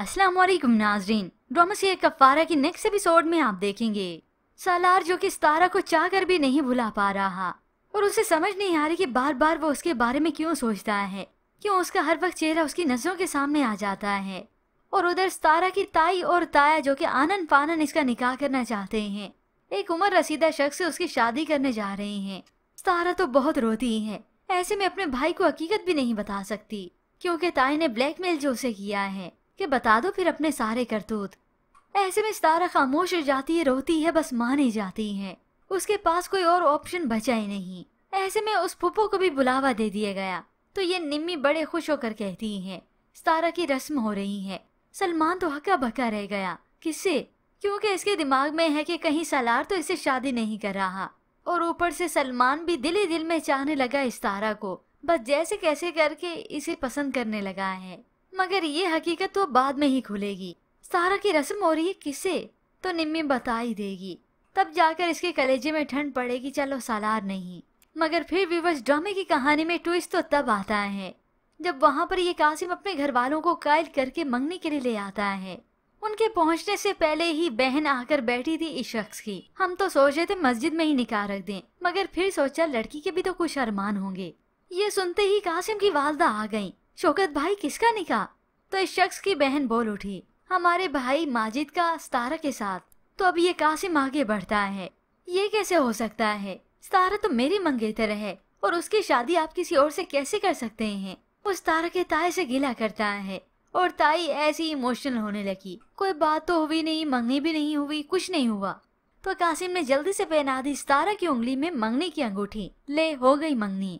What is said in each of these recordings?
असलम नाजरीन डोमसियर कफ़ारा की next episode में आप देखेंगे सालार जो कि तारा को चाह कर भी नहीं भुला पा रहा और उसे समझ नहीं आ रही कि बार बार वो उसके बारे में क्यों सोचता है क्यों उसका हर वक्त चेहरा उसकी नजरों के सामने आ जाता है और उधर तारा की ताई और ताया जो कि आनन पानन इसका निकाह करना चाहते हैं एक उम्र रसीदा शख्स से उसकी शादी करने जा रहे हैं तारा तो बहुत रोती है ऐसे में अपने भाई को हकीकत भी नहीं बता सकती क्योंकि ताई ने ब्लैकमेल जो उसे किया है कि बता दो फिर अपने सारे करतूत ऐसे में सितारा खामोश हो जाती है रोती है बस माने जाती है उसके पास कोई और ऑप्शन बचा ही नहीं ऐसे में उस पुप्पो को भी बुलावा दे दिया गया तो ये निम्मी बड़े खुश होकर कहती है सितारा की रस्म हो रही है सलमान तो हक्का बक्का रह गया किससे क्योंकि इसके दिमाग में है कि कहीं सलार तो इसे शादी नहीं कर रहा और ऊपर से सलमान भी दिल ही दिल में चाहने लगा इस तारा को बस जैसे कैसे करके इसे पसंद करने लगा है मगर ये हकीकत तो बाद में ही खुलेगी सारा की रस्म हो रही है किसे तो निम्मी बता ही देगी तब जाकर इसके कलेजे में ठंड पड़ेगी चलो सालार नहीं मगर फिर विवश ड्रामे की कहानी में ट्विस्ट तो तब आता है जब वहाँ पर ये कासिम अपने घर वालों को कायल करके मंगने के लिए ले आता है उनके पहुँचने से पहले ही बहन आकर बैठी थी इस शख्स की हम तो सोच रहे थे मस्जिद में ही निकाह रख दें मगर फिर सोचा लड़की के भी तो कुछ अरमान होंगे ये सुनते ही कासिम की वालदा आ गई शोकत भाई किसका निकाह तो इस शख्स की बहन बोल उठी हमारे भाई माजिद का सतारा के साथ तो अब ये कासिम आगे बढ़ता है ये कैसे हो सकता है सतारा तो मेरी मंगेतर है और उसकी शादी आप किसी और से कैसे कर सकते हैं वो सतारा के ताए से गिला करता है और ताई ऐसी इमोशनल होने लगी कोई बात तो हुई नहीं मंगनी भी नहीं हुई कुछ नहीं हुआ तो कासिम ने जल्दी से पहना दी सतारा की उंगली में मंगनी की अंगूठी ले हो गई मंगनी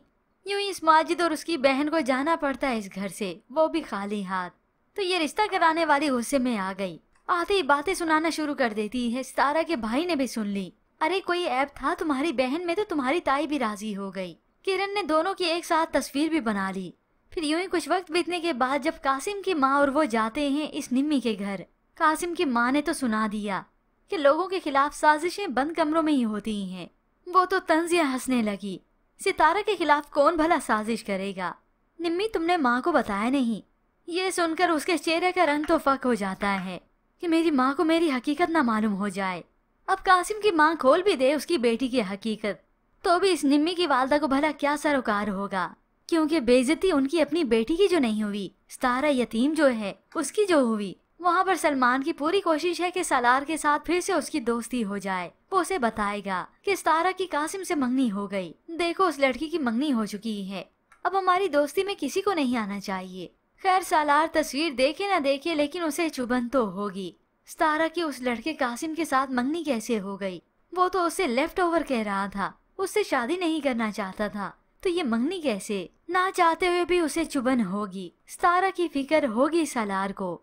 यूं इस माजिद और उसकी बहन को जाना पड़ता है इस घर से वो भी खाली हाथ तो ये रिश्ता कराने वाली गुस्से में आ गई आधी बातें सुनाना शुरू कर देती है सितारा के भाई ने भी सुन ली अरे कोई ऐप था तुम्हारी बहन में तो तुम्हारी ताई भी राजी हो गई किरण ने दोनों की एक साथ तस्वीर भी बना ली फिर यूं ही कुछ वक्त बीतने के बाद जब कासिम की माँ और वो जाते हैं इस निम्मी के घर कासिम की माँ ने तो सुना दिया कि लोगों के खिलाफ साजिशें बंद कमरों में ही होती हैं वो तो तंजिया हंसने लगी सितारा के खिलाफ कौन भला साजिश करेगा निम्मी तुमने माँ को बताया नहीं ये सुनकर उसके चेहरे का रंग तो फक हो जाता है कि मेरी माँ को मेरी हकीकत ना मालूम हो जाए अब कासिम की माँ खोल भी दे उसकी बेटी की हकीकत तो भी इस निम्मी की वालदा को भला क्या सरोकार होगा क्योंकि बेजती उनकी अपनी बेटी की जो नहीं हुई सतारा यतीम जो है उसकी जो हुई वहाँ पर सलमान की पूरी कोशिश है कि सलार के साथ फिर से उसकी दोस्ती हो जाए वो उसे बताएगा कि सतारा की कासिम से मंगनी हो गई देखो उस लड़की की मंगनी हो चुकी है अब हमारी दोस्ती में किसी को नहीं आना चाहिए खैर सालार तस्वीर देखे ना देखे लेकिन उसे चुभन तो होगी सतारा की उस लड़के कासिम के साथ मंगनी कैसे हो गई वो तो उसे लेफ्ट ओवर कह रहा था उससे शादी नहीं करना चाहता था तो ये मंगनी कैसे ना चाहते हुए भी उसे चुभन होगी सतारा की फिक्र होगी सालार को